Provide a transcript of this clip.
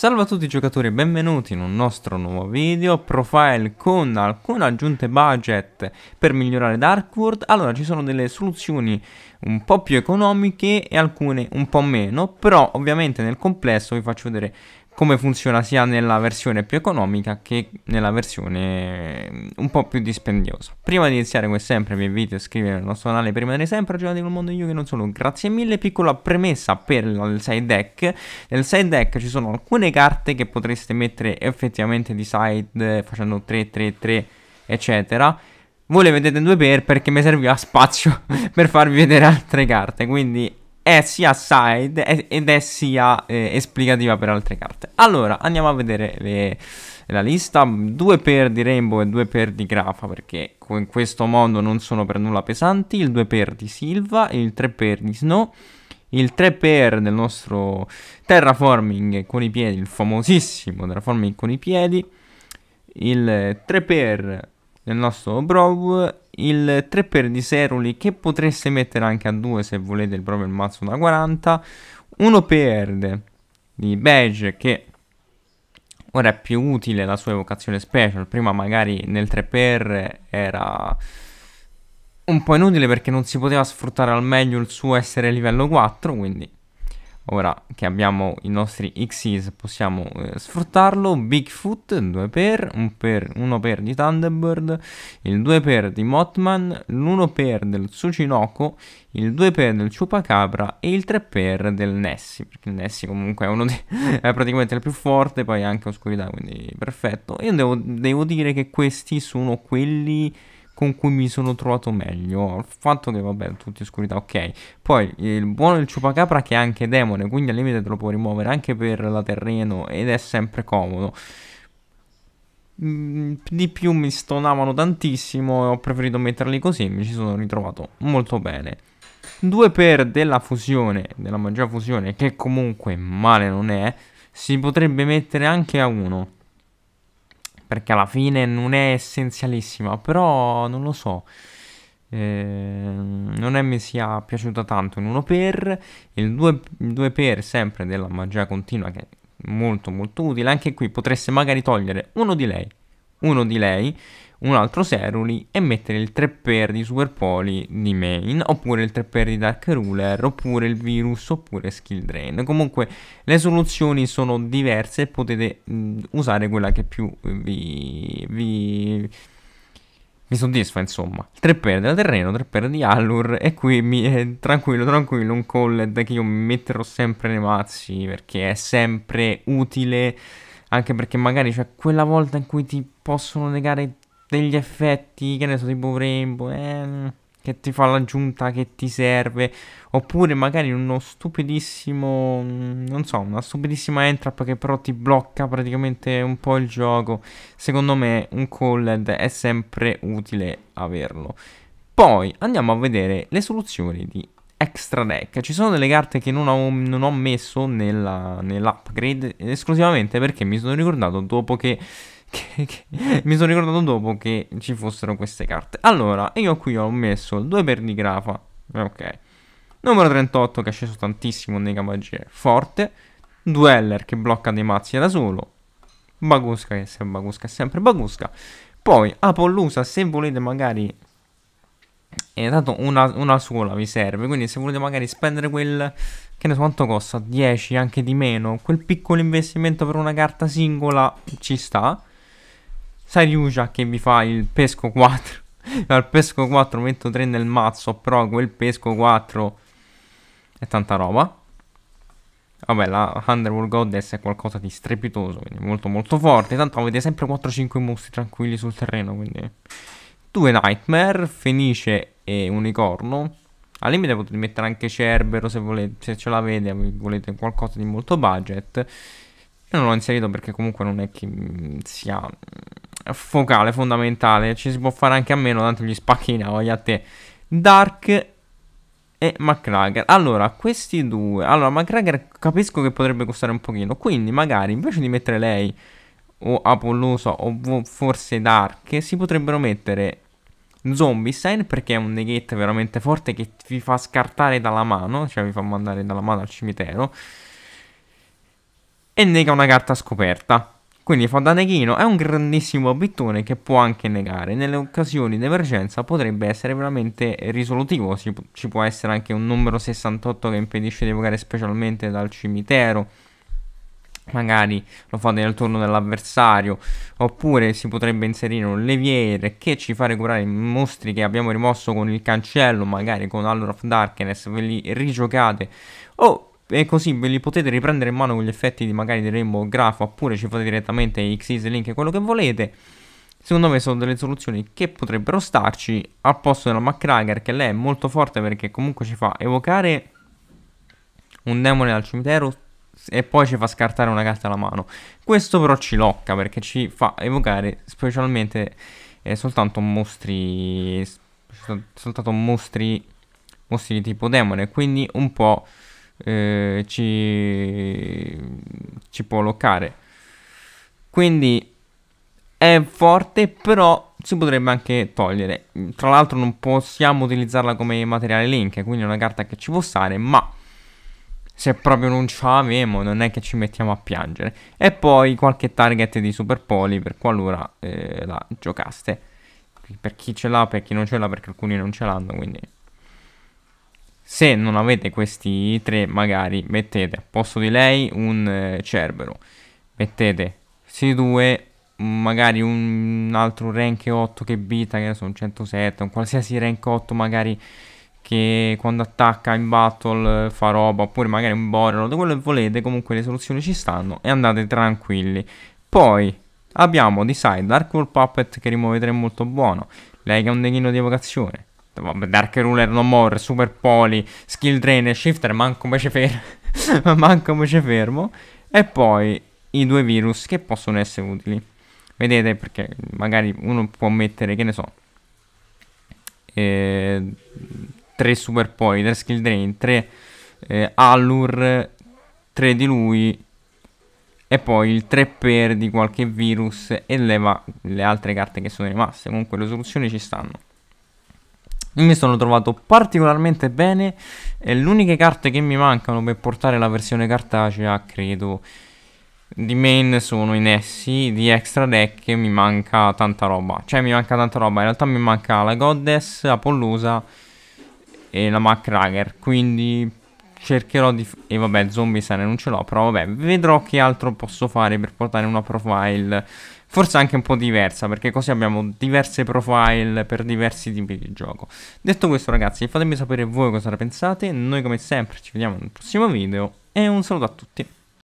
Salve a tutti i giocatori e benvenuti in un nostro nuovo video profile con alcune aggiunte budget per migliorare Dark World Allora ci sono delle soluzioni un po' più economiche e alcune un po' meno Però ovviamente nel complesso vi faccio vedere come funziona sia nella versione più economica che nella versione mm, un po' più dispendiosa. Prima di iniziare come sempre vi invito a iscrivervi al nostro canale per rimanere sempre aggiornati il mondo io che non sono. Grazie mille, piccola premessa per il side deck. Nel side deck ci sono alcune carte che potreste mettere effettivamente di side facendo 3, 3, 3 eccetera. Voi le vedete in 2 per perché mi serviva spazio per farvi vedere altre carte, quindi è sia side ed è sia eh, esplicativa per altre carte. Allora, andiamo a vedere le, eh, la lista. Due per di Rainbow e due per di Grafa, perché in questo modo non sono per nulla pesanti. Il due per di Silva, il tre per di Snow, il 3 per del nostro terraforming con i piedi, il famosissimo terraforming con i piedi, il 3 eh, per del nostro Brawl il 3 per di Seruli che potreste mettere anche a 2 se volete il proprio il mazzo da 40 1 per di Beige che ora è più utile la sua evocazione special prima magari nel 3 per era un po' inutile perché non si poteva sfruttare al meglio il suo essere livello 4 quindi Ora che abbiamo i nostri Xyz possiamo eh, sfruttarlo, Bigfoot 2 per, 1 per, per, di Thunderbird, il 2 per di Mothman l'1 per del Tsuchinoko, il 2 per del Chupacabra e il 3 per del Nessi, perché il Nessi comunque è, di, è praticamente il più forte, poi anche Oscurità, quindi perfetto. Io devo, devo dire che questi sono quelli con cui mi sono trovato meglio. Il fatto che, vabbè, tutti oscurità, ok. Poi il buono del ciupacapra che è anche demone, quindi al limite te lo puoi rimuovere anche per la terreno ed è sempre comodo. Mm, di più mi stonavano tantissimo e ho preferito metterli così mi ci sono ritrovato molto bene. Due per della fusione, della magia fusione, che comunque male non è, si potrebbe mettere anche a uno perché alla fine non è essenzialissima, però non lo so. Eh, non è mi sia piaciuta tanto in 1 per il 2, per sempre della magia continua che è molto molto utile anche qui potreste magari togliere uno di lei uno di lei un altro Seruli e mettere il 3x di Super Poli di main, oppure il 3x di Dark Ruler, oppure il Virus, oppure Skill Drain. Comunque le soluzioni sono diverse e potete mh, mm, usare quella che più vi, vi, vi soddisfa, insomma. 3x della terreno, 3x di Allur e qui mi, eh, tranquillo, tranquillo, un call che io metterò sempre nei mazzi perché è sempre utile anche perché magari c'è cioè, quella volta in cui ti possono negare degli effetti, che ne so, tipo Rainbow, eh, che ti fa l'aggiunta che ti serve, oppure magari uno stupidissimo, mm, non so, una stupidissima entrap che però ti blocca praticamente un po' il gioco. Secondo me un called è sempre utile averlo. Poi andiamo a vedere le soluzioni di extra deck. Ci sono delle carte che non ho, non ho messo nella, nell'upgrade esclusivamente perché mi sono ricordato dopo che che, che mi sono ricordato dopo che ci fossero queste carte. Allora, io qui ho messo 2 per di grafa, ok. Numero 38 che è sceso tantissimo nei cavaggieri, forte. Dueller che blocca dei mazzi da solo. Bagusca che se Bagusca è sempre Bagusca. Poi Apollusa se volete magari... Eh, tanto una, una sola vi serve, quindi se volete magari spendere quel che ne so quanto costa, 10 anche di meno, quel piccolo investimento per una carta singola ci sta. Sariusa che vi fa il pesco 4. Al pesco 4 metto 3 nel mazzo, però quel pesco 4 è tanta roba. Vabbè, la Underworld Goddess è qualcosa di strepitoso, quindi molto molto forte. Tanto avete sempre 4-5 mostri tranquilli sul terreno, quindi... Due Nightmare, Fenice e Unicorno. Al limite potete mettere anche Cerbero se, volete, se ce l'avete, volete qualcosa di molto budget. Io non l'ho inserito perché comunque non è che sia focale, fondamentale. Ci si può fare anche a meno, tanto gli spacchi in voglia a te. Dark e McCracker. Allora, questi due. Allora, McCracker capisco che potrebbe costare un pochino. Quindi, magari, invece di mettere lei o Apolloso o forse Dark, si potrebbero mettere Zombie perché è un negate veramente forte che vi fa scartare dalla mano, cioè vi fa mandare dalla mano al cimitero. E nega una carta scoperta. Quindi Fondaneghino è un grandissimo abitone che può anche negare. Nelle occasioni d'emergenza potrebbe essere veramente risolutivo. Ci, ci può essere anche un numero 68 che impedisce di evocare specialmente dal cimitero magari lo fate nel turno dell'avversario, oppure si potrebbe inserire un leviere che ci fa recuperare i mostri che abbiamo rimosso con il cancello, magari con Allure of Darkness, ve li rigiocate, o e così ve li potete riprendere in mano con gli effetti di magari del Rainbow Graph oppure ci fate direttamente Xis, Link e quello che volete. Secondo me sono delle soluzioni che potrebbero starci al posto della MacRager che lei è molto forte perché comunque ci fa evocare un demone dal cimitero e poi ci fa scartare una carta alla mano. Questo però ci locca perché ci fa evocare specialmente eh, soltanto mostri soltanto mostri mostri di tipo demone, quindi un po' eh, ci, ci può bloccare. Quindi è forte, però si potrebbe anche togliere. Tra l'altro non possiamo utilizzarla come materiale link, quindi è una carta che ci può stare, ma se proprio non ce l'avemo non è che ci mettiamo a piangere. E poi qualche target di Super Poli per qualora eh, la giocaste. Per chi ce l'ha, per chi non ce l'ha, perché alcuni non ce l'hanno, quindi se non avete questi tre, magari mettete a posto di lei un eh, Cerbero, mettete questi due, magari un altro rank 8 che bita, che ne so, un 107, un qualsiasi rank 8 magari che quando attacca in battle eh, fa roba, oppure magari un Borelod, quello che volete, comunque le soluzioni ci stanno e andate tranquilli. Poi abbiamo di side Dark World Puppet che rimuovete è molto buono, lei che ha un deghino di evocazione, Vabbè, Dark Ruler No More, Super Poli, Skill Drain e Shifter, manco invece fermo. manco invece fermo. E poi i due virus che possono essere utili. Vedete perché magari uno può mettere, che ne so, eh, 3 Super Poli, 3 Skill Drain, 3 eh, Allure, 3 di lui e poi il 3 per di qualche virus e leva le altre carte che sono rimaste. Comunque le soluzioni ci stanno mi sono trovato particolarmente bene e le uniche carte che mi mancano per portare la versione cartacea credo di main sono in essi, di extra deck mi manca tanta roba, cioè mi manca tanta roba, in realtà mi manca la Goddess, Apollosa e la Mac quindi cercherò di... e vabbè zombie se non ce l'ho, però vabbè vedrò che altro posso fare per portare una profile Forse anche un po' diversa, perché così abbiamo diverse profile per diversi tipi di gioco. Detto questo ragazzi, fatemi sapere voi cosa ne pensate, noi come sempre ci vediamo nel prossimo video e un saluto a tutti.